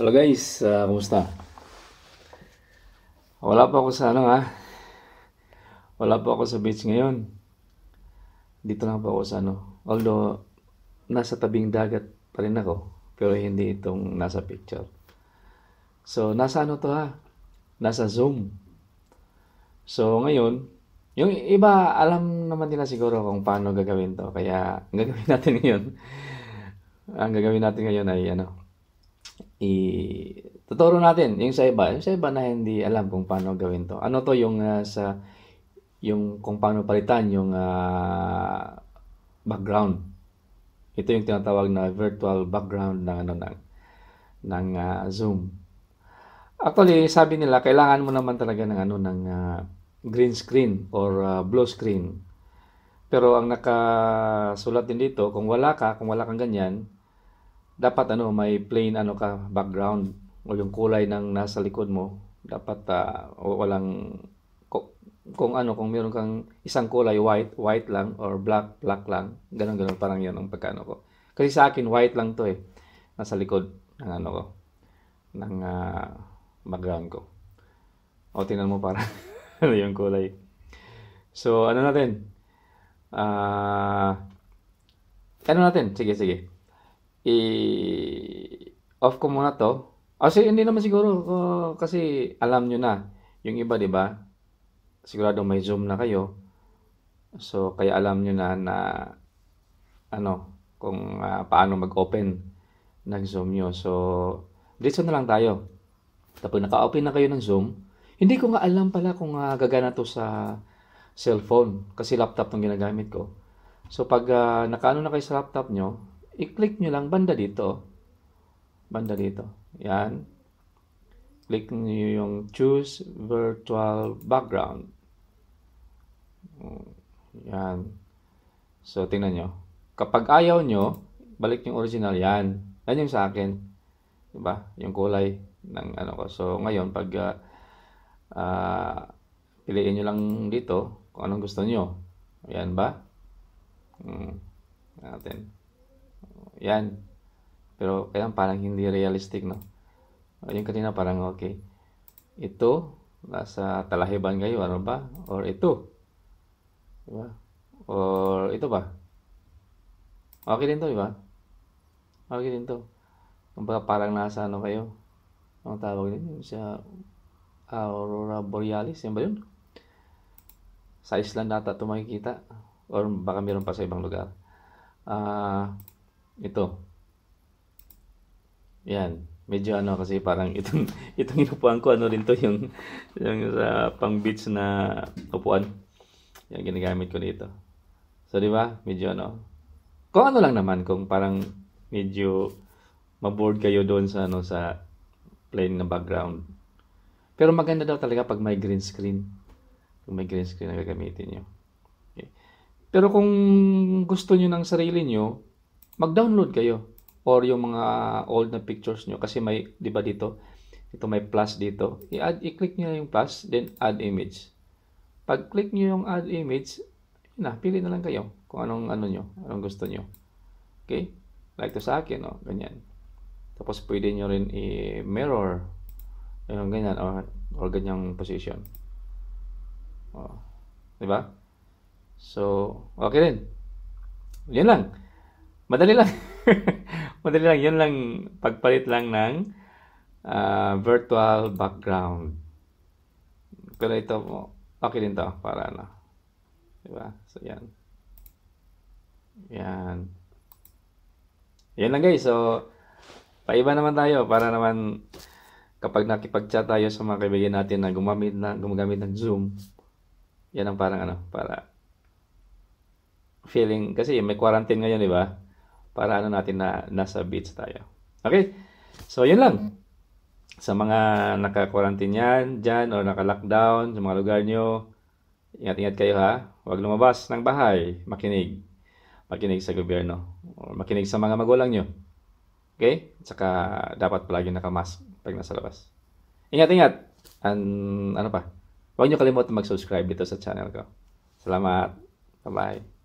Hello guys, uh, kumusta? Wala pa ako sa ano ha. Wala pa ako sa beach ngayon. Dito lang pa ako sa ano. Although, nasa tabing dagat pa rin ako. Pero hindi itong nasa picture. So, nasa ano to ha? Nasa Zoom. So, ngayon, yung iba, alam naman nila siguro kung paano gagawin to. Kaya, gagawin natin ngayon. Ang gagawin natin ngayon ay ano, ituturo natin yung sa iba. Yung sa iba na hindi alam kung paano gawin to. Ano to yung uh, sa yung kung paano palitan yung uh, background. Ito yung tinatawag na virtual background ng ano ng ng uh, Zoom. Actually, sabi nila kailangan mo naman talaga ng ano ng uh, green screen or uh, blue screen. Pero ang nakasulat din dito, kung wala ka, kung wala kang ganyan, dapat ano may plain ano ka background o yung kulay ng nasa likod mo dapat uh, walang kung, kung ano kung meron kang isang kulay white white lang or black black lang ganun ganun parang yun ang pagkano ko kasi sa akin white lang to eh nasa likod ng ano ko ng uh, background ko o tingnan mo para ano yung kulay so ano natin ah uh, ano natin sige sige i-off ko muna to. Kasi ah, hindi naman siguro uh, kasi alam nyo na. Yung iba, di ba? Sigurado may zoom na kayo. So, kaya alam nyo na na ano, kung uh, paano mag-open ng Zoom nyo. So, dito na lang tayo. Kapag naka-open na kayo ng Zoom, hindi ko nga alam pala kung uh, gagana to sa cellphone kasi laptop ang ginagamit ko. So, pag uh, nakaano na kayo sa laptop nyo, i-click nyo lang banda dito. Banda dito. Yan. Click nyo yung choose virtual background. Yan. So, tingnan nyo. Kapag ayaw nyo, balik yung original. Yan. Yan yung sa akin. Diba? Yung kulay ng ano ko. So, ngayon, pag uh, uh, piliin nyo lang dito kung anong gusto nyo. Yan ba? Hmm. Natin. Yan. Pero ayan, parang hindi realistic, no? Ah, yung kanina parang okay. Ito, nasa talahiban kayo, ano ba? Or ito. Diba? Or ito ba? Okay din to, di ba? Okay din to. Kumbaga parang nasa ano kayo. Ang tawag din sa Aurora Borealis, yan ba yun? Sa Iceland nata ito makikita. Or baka meron pa sa ibang lugar. Ah... Uh, ito. Yan. Medyo ano kasi parang itong, itong inupuan ko, ano rin to yung, yung sa pang beach na upuan. Yung ginagamit ko dito. So, di ba? Medyo ano. Kung ano lang naman, kung parang medyo maboard kayo doon sa ano sa plain na background. Pero maganda daw talaga pag may green screen. Kung may green screen na gagamitin nyo. Okay. Pero kung gusto nyo ng sarili nyo, mag-download kayo or yung mga old na pictures nyo kasi may, di ba dito, ito may plus dito. I-add, i-click nyo yung plus, then add image. Pag-click nyo yung add image, na, pili na lang kayo kung anong ano nyo, anong gusto nyo. Okay? Like to sa akin, oh, ganyan. Tapos pwede nyo rin i-mirror. Yung ganyan, or, or ganyang position. Oh. Di ba? So, okay din. Yan lang. Madali lang. Madali lang. Yun lang, pagpalit lang ng uh, virtual background. Pero ito, okay din to para ano. Diba? So, yan. Yan. Yan lang guys. So, paiba naman tayo para naman kapag nakipag-chat tayo sa mga kaibigan natin na gumamit na gumagamit ng Zoom, yan ang parang ano, para feeling kasi may quarantine ngayon, 'di ba? para ano natin na nasa beach tayo. Okay? So, yun lang. Sa mga naka-quarantine yan, dyan, or naka-lockdown, sa mga lugar nyo, ingat-ingat kayo ha. Huwag lumabas ng bahay. Makinig. Makinig sa gobyerno. Or makinig sa mga magulang nyo. Okay? Tsaka, dapat palagi nakamask pag nasa labas. Ingat-ingat. And, ano pa? Huwag nyo kalimutan mag-subscribe dito sa channel ko. Salamat. Bye-bye.